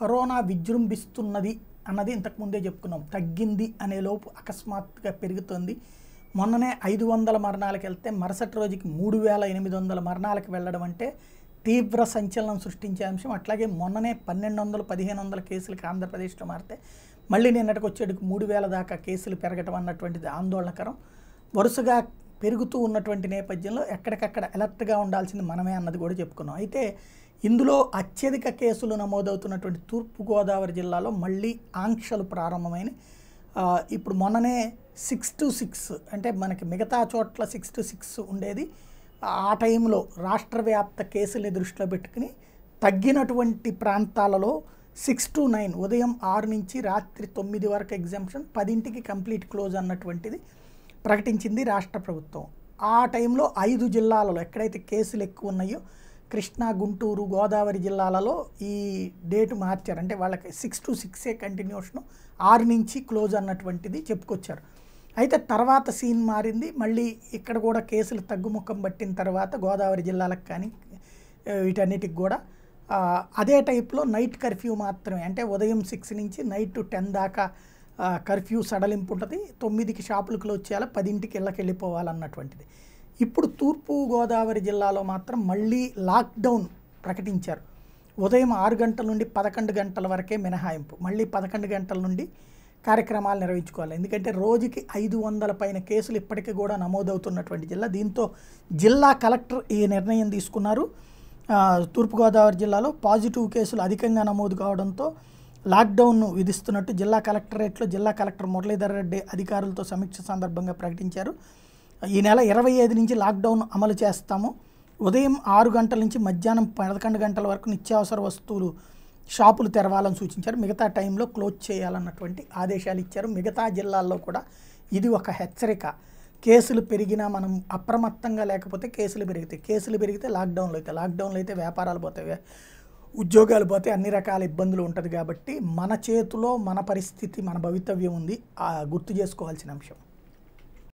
corona విజృంభిస్తున్నది అన్నది ఇంతకుముందే చెప్పుకున్నాం తగ్గింది అనే లోపు అకస్మాత్తుగా పెరుగుతుంది మొన్ననే ఐదు వందల మరణాలకు వెళ్తే మరుసటి రోజుకి మూడు వేల ఎనిమిది వందల మరణాలకు వెళ్ళడం అంటే తీవ్ర సంచలనం సృష్టించే అంశం అట్లాగే మొన్ననే పన్నెండు వందలు పదిహేను వందల కేసులకు ఆంధ్రప్రదేశ్లో మారితే మళ్ళీ నిన్నటికి వచ్చేటికి మూడు వేల దాకా కేసులు పెరగటం అన్నటువంటిది ఆందోళనకరం వరుసగా పెరుగుతూ ఉన్నటువంటి నేపథ్యంలో ఎక్కడికక్కడ అలర్ట్గా ఉండాల్సింది మనమే అన్నది కూడా చెప్పుకున్నాం అయితే ఇందులో అత్యధిక కేసులు నమోదవుతున్నటువంటి తూర్పుగోదావరి జిల్లాలో మళ్ళీ ఆంక్షలు ప్రారంభమైన ఇప్పుడు మొన్ననే సిక్స్ టు సిక్స్ అంటే మనకి మిగతా చోట్ల సిక్స్ టు సిక్స్ ఉండేది ఆ టైంలో రాష్ట్ర వ్యాప్త కేసుల్ని దృష్టిలో పెట్టుకుని తగ్గినటువంటి ప్రాంతాలలో సిక్స్ టు నైన్ ఉదయం ఆరు నుంచి రాత్రి తొమ్మిది వరకు ఎగ్జామ్షన్ పదింటికి కంప్లీట్ క్లోజ్ అన్నటువంటిది ప్రకటించింది రాష్ట్ర ప్రభుత్వం ఆ టైంలో ఐదు జిల్లాలలో ఎక్కడైతే కేసులు ఎక్కువ ఉన్నాయో కృష్ణా గుంటూరు గోదావరి జిల్లాలలో ఈ డేట్ మార్చారు అంటే వాళ్ళకి సిక్స్ టు సిక్సే కంటిన్యూషన్ ఆరు నుంచి క్లోజ్ అన్నటువంటిది చెప్పుకొచ్చారు అయితే తర్వాత సీన్ మారింది మళ్ళీ ఇక్కడ కూడా కేసులు తగ్గుముఖం పట్టిన తర్వాత గోదావరి జిల్లాలకు కానీ వీటన్నిటికి కూడా అదే టైప్లో నైట్ కర్ఫ్యూ మాత్రమే అంటే ఉదయం సిక్స్ నుంచి నైట్ టెన్ దాకా కర్ఫ్యూ సడలింపు ఉంటుంది తొమ్మిదికి షాపులు క్లోజ్ చేయాలి పదింటికి ఇళ్ళకి వెళ్ళిపోవాలన్నటువంటిది ఇప్పుడు తూర్పు గోదావరి జిల్లాలో మాత్రం మళ్ళీ లాక్డౌన్ ప్రకటించారు ఉదయం ఆరు గంటల నుండి పదకొండు గంటల వరకే మినహాయింపు మళ్ళీ పదకొండు గంటల నుండి కార్యక్రమాలు నిర్వహించుకోవాలి ఎందుకంటే రోజుకి ఐదు వందల పైన కేసులు ఇప్పటికీ కూడా నమోదవుతున్నటువంటి జిల్లా దీంతో జిల్లా కలెక్టర్ ఈ నిర్ణయం తీసుకున్నారు తూర్పుగోదావరి జిల్లాలో పాజిటివ్ కేసులు అధికంగా నమోదు కావడంతో లాక్డౌన్ను విధిస్తున్నట్టు జిల్లా కలెక్టరేట్లో జిల్లా కలెక్టర్ మురళీధర్ రెడ్డి అధికారులతో సమీక్ష సందర్భంగా ప్రకటించారు ఈ నెల ఇరవై ఐదు నుంచి లాక్డౌన్ అమలు చేస్తాము ఉదయం ఆరు గంటల నుంచి మధ్యాహ్నం పదకొండు గంటల వరకు నిత్యావసర వస్తువులు షాపులు తెరవాలని సూచించారు మిగతా టైంలో క్లోజ్ చేయాలన్నటువంటి ఆదేశాలు ఇచ్చారు మిగతా జిల్లాల్లో కూడా ఇది ఒక హెచ్చరిక కేసులు పెరిగినా మనం అప్రమత్తంగా లేకపోతే కేసులు పెరిగితే కేసులు పెరిగితే లాక్డౌన్లో అయితే లాక్డౌన్లో అయితే వ్యాపారాలు పోతాయి ఉద్యోగాలు పోతే అన్ని రకాల ఇబ్బందులు ఉంటుంది కాబట్టి మన చేతిలో మన పరిస్థితి మన భవితవ్యం ఉంది ఆ గుర్తు చేసుకోవాల్సిన అంశం